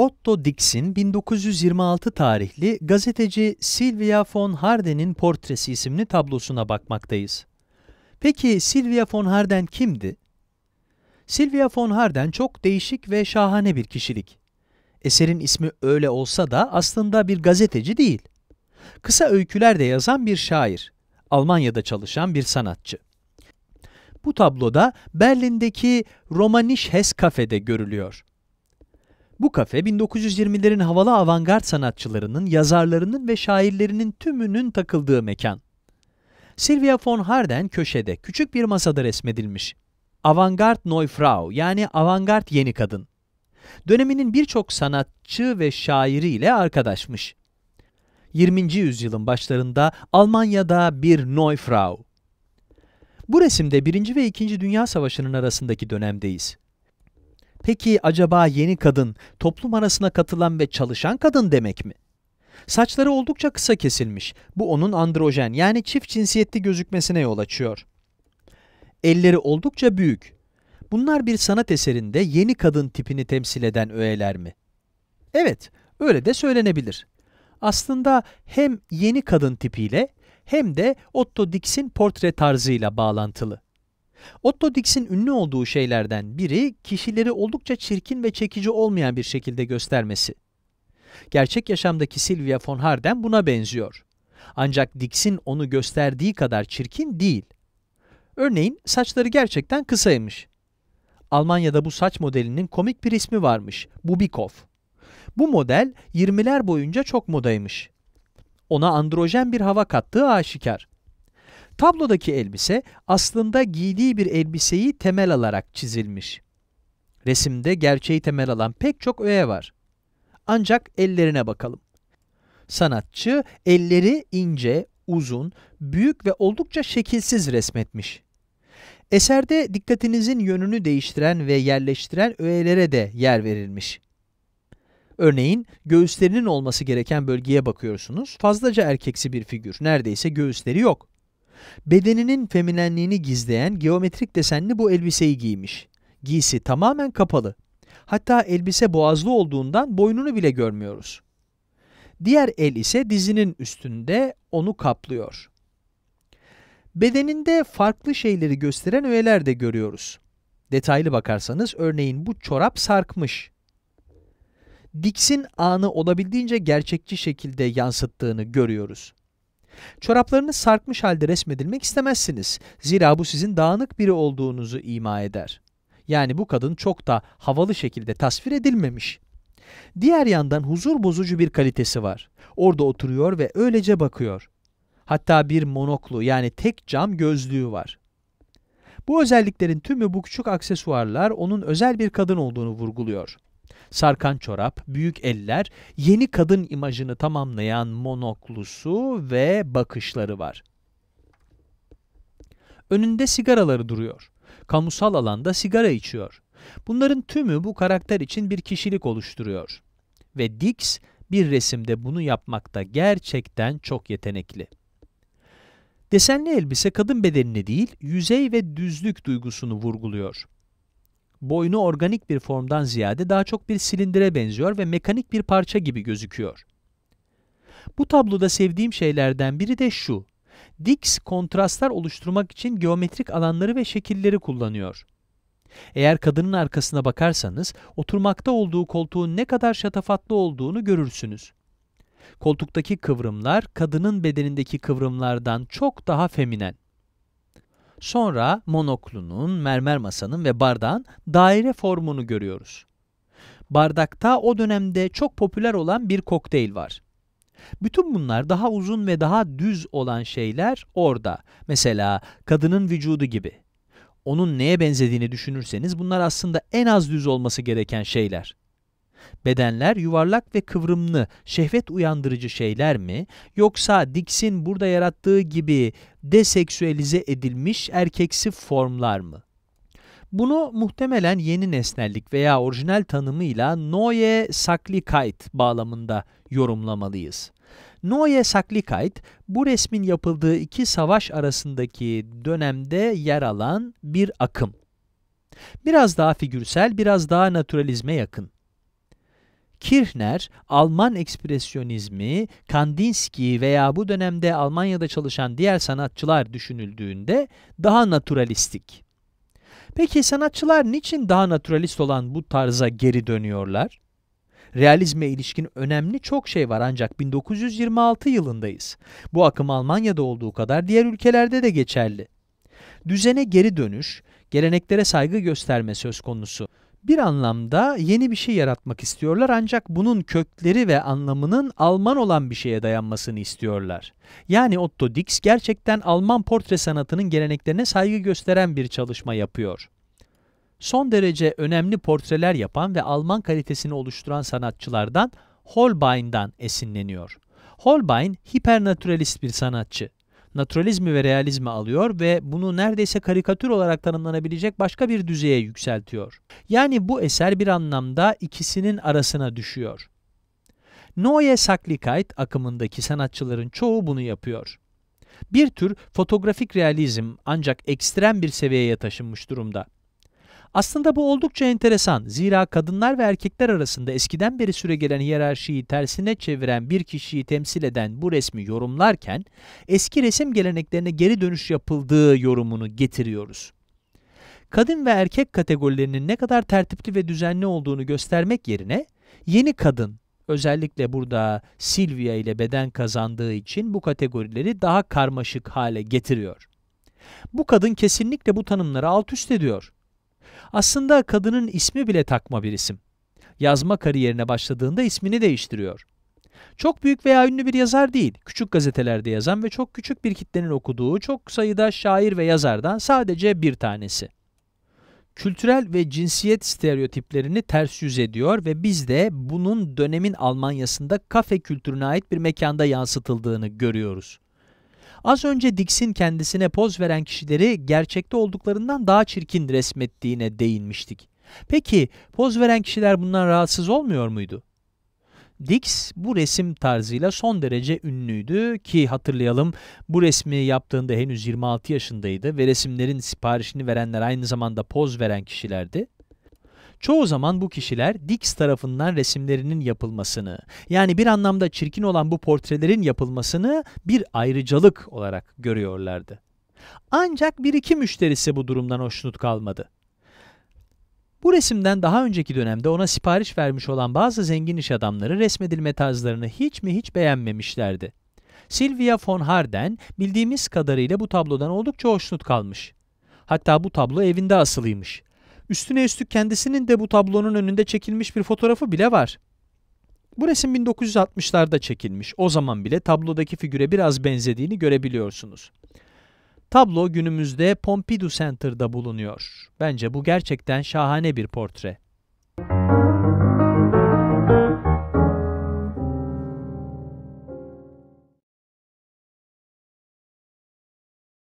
Otto Dix'in 1926 tarihli gazeteci Sylvia von Harden'in portresi isimli tablosuna bakmaktayız. Peki Sylvia von Harden kimdi? Sylvia von Harden çok değişik ve şahane bir kişilik. Eserin ismi öyle olsa da aslında bir gazeteci değil. Kısa öyküler de yazan bir şair, Almanya'da çalışan bir sanatçı. Bu tabloda Berlin'deki Romanisch Hess Cafe'de görülüyor. Bu kafe 1920'lerin havalı avantgard sanatçılarının, yazarlarının ve şairlerinin tümünün takıldığı mekan. Sylvia von Harden köşede küçük bir masada resmedilmiş. Avantgard Neufrau yani avantgard yeni kadın. Döneminin birçok sanatçı ve şairiyle arkadaşmış. 20. yüzyılın başlarında Almanya'da bir Neufrau. Bu resimde 1. ve 2. Dünya Savaşı'nın arasındaki dönemdeyiz. Peki acaba yeni kadın toplum arasına katılan ve çalışan kadın demek mi? Saçları oldukça kısa kesilmiş. Bu onun androjen yani çift cinsiyetli gözükmesine yol açıyor. Elleri oldukça büyük. Bunlar bir sanat eserinde yeni kadın tipini temsil eden öğeler mi? Evet, öyle de söylenebilir. Aslında hem yeni kadın tipiyle hem de Otto Dix'in portre tarzıyla bağlantılı. Otto Dix'in ünlü olduğu şeylerden biri kişileri oldukça çirkin ve çekici olmayan bir şekilde göstermesi. Gerçek yaşamdaki Sylvia von Harden buna benziyor. Ancak Dix'in onu gösterdiği kadar çirkin değil. Örneğin saçları gerçekten kısaymış. Almanya'da bu saç modelinin komik bir ismi varmış, Bubikov. Bu model 20'ler boyunca çok modaymış. Ona androjen bir hava kattığı aşikar. Tablodaki elbise aslında giydiği bir elbiseyi temel alarak çizilmiş. Resimde gerçeği temel alan pek çok öğe var. Ancak ellerine bakalım. Sanatçı elleri ince, uzun, büyük ve oldukça şekilsiz resmetmiş. Eserde dikkatinizin yönünü değiştiren ve yerleştiren öğelere de yer verilmiş. Örneğin göğüslerinin olması gereken bölgeye bakıyorsunuz. Fazlaca erkeksi bir figür. Neredeyse göğüsleri yok. Bedeninin feminenliğini gizleyen geometrik desenli bu elbiseyi giymiş. Giysi tamamen kapalı. Hatta elbise boğazlı olduğundan boynunu bile görmüyoruz. Diğer el ise dizinin üstünde onu kaplıyor. Bedeninde farklı şeyleri gösteren öğeler de görüyoruz. Detaylı bakarsanız örneğin bu çorap sarkmış. Dix'in anı olabildiğince gerçekçi şekilde yansıttığını görüyoruz. Çoraplarını sarkmış halde resmedilmek istemezsiniz. Zira bu sizin dağınık biri olduğunuzu ima eder. Yani bu kadın çok da havalı şekilde tasvir edilmemiş. Diğer yandan huzur bozucu bir kalitesi var. Orada oturuyor ve öylece bakıyor. Hatta bir monoklu yani tek cam gözlüğü var. Bu özelliklerin tümü bu küçük aksesuarlar onun özel bir kadın olduğunu vurguluyor. Sarkan çorap, büyük eller, yeni kadın imajını tamamlayan monoklusu ve bakışları var. Önünde sigaraları duruyor. Kamusal alanda sigara içiyor. Bunların tümü bu karakter için bir kişilik oluşturuyor. Ve Dix bir resimde bunu yapmakta gerçekten çok yetenekli. Desenli elbise kadın bedenini değil, yüzey ve düzlük duygusunu vurguluyor boynu organik bir formdan ziyade daha çok bir silindire benziyor ve mekanik bir parça gibi gözüküyor. Bu tabloda sevdiğim şeylerden biri de şu. Dix kontrastlar oluşturmak için geometrik alanları ve şekilleri kullanıyor. Eğer kadının arkasına bakarsanız oturmakta olduğu koltuğun ne kadar şatafatlı olduğunu görürsünüz. Koltuktaki kıvrımlar kadının bedenindeki kıvrımlardan çok daha feminen. Sonra monoklunun, mermer masanın ve bardağın daire formunu görüyoruz. Bardakta o dönemde çok popüler olan bir kokteyl var. Bütün bunlar daha uzun ve daha düz olan şeyler orada. Mesela kadının vücudu gibi. Onun neye benzediğini düşünürseniz bunlar aslında en az düz olması gereken şeyler. Bedenler yuvarlak ve kıvrımlı, şehvet uyandırıcı şeyler mi? Yoksa Dix'in burada yarattığı gibi deseksüelize edilmiş erkeksi formlar mı? Bunu muhtemelen yeni nesnellik veya orijinal tanımıyla Noye Saklikait bağlamında yorumlamalıyız. Noye Saklikait, bu resmin yapıldığı iki savaş arasındaki dönemde yer alan bir akım. Biraz daha figürsel, biraz daha naturalizme yakın. Kirchner, Alman ekspresyonizmi, Kandinsky veya bu dönemde Almanya'da çalışan diğer sanatçılar düşünüldüğünde daha naturalistik. Peki sanatçılar niçin daha naturalist olan bu tarza geri dönüyorlar? Realizme ilişkin önemli çok şey var ancak 1926 yılındayız. Bu akım Almanya'da olduğu kadar diğer ülkelerde de geçerli. Düzene geri dönüş, geleneklere saygı gösterme söz konusu bir anlamda yeni bir şey yaratmak istiyorlar ancak bunun kökleri ve anlamının Alman olan bir şeye dayanmasını istiyorlar. Yani Otto Dix gerçekten Alman portre sanatının geleneklerine saygı gösteren bir çalışma yapıyor. Son derece önemli portreler yapan ve Alman kalitesini oluşturan sanatçılardan Holbein'dan esinleniyor. Holbein hipernaturalist bir sanatçı naturalizmi ve realizmi alıyor ve bunu neredeyse karikatür olarak tanımlanabilecek başka bir düzeye yükseltiyor. Yani bu eser bir anlamda ikisinin arasına düşüyor. Noye Saklikayt akımındaki sanatçıların çoğu bunu yapıyor. Bir tür fotoğrafik realizm ancak ekstrem bir seviyeye taşınmış durumda. Aslında bu oldukça enteresan. Zira kadınlar ve erkekler arasında eskiden beri süre gelen hiyerarşiyi tersine çeviren bir kişiyi temsil eden bu resmi yorumlarken eski resim geleneklerine geri dönüş yapıldığı yorumunu getiriyoruz. Kadın ve erkek kategorilerinin ne kadar tertipli ve düzenli olduğunu göstermek yerine yeni kadın özellikle burada Silvia ile beden kazandığı için bu kategorileri daha karmaşık hale getiriyor. Bu kadın kesinlikle bu tanımları alt üst ediyor. Aslında kadının ismi bile takma bir isim. Yazma kariyerine başladığında ismini değiştiriyor. Çok büyük veya ünlü bir yazar değil, küçük gazetelerde yazan ve çok küçük bir kitlenin okuduğu çok sayıda şair ve yazardan sadece bir tanesi. Kültürel ve cinsiyet stereotiplerini ters yüz ediyor ve biz de bunun dönemin Almanya'sında kafe kültürüne ait bir mekanda yansıtıldığını görüyoruz az önce Dix'in kendisine poz veren kişileri gerçekte olduklarından daha çirkin resmettiğine değinmiştik. Peki poz veren kişiler bundan rahatsız olmuyor muydu? Dix bu resim tarzıyla son derece ünlüydü ki hatırlayalım bu resmi yaptığında henüz 26 yaşındaydı ve resimlerin siparişini verenler aynı zamanda poz veren kişilerdi. Çoğu zaman bu kişiler Dix tarafından resimlerinin yapılmasını, yani bir anlamda çirkin olan bu portrelerin yapılmasını bir ayrıcalık olarak görüyorlardı. Ancak bir iki müşterisi bu durumdan hoşnut kalmadı. Bu resimden daha önceki dönemde ona sipariş vermiş olan bazı zengin iş adamları resmedilme tarzlarını hiç mi hiç beğenmemişlerdi. Sylvia von Harden bildiğimiz kadarıyla bu tablodan oldukça hoşnut kalmış. Hatta bu tablo evinde asılıymış. Üstüne üstlük kendisinin de bu tablonun önünde çekilmiş bir fotoğrafı bile var. Bu resim 1960'larda çekilmiş. O zaman bile tablodaki figüre biraz benzediğini görebiliyorsunuz. Tablo günümüzde Pompidou Center'da bulunuyor. Bence bu gerçekten şahane bir portre.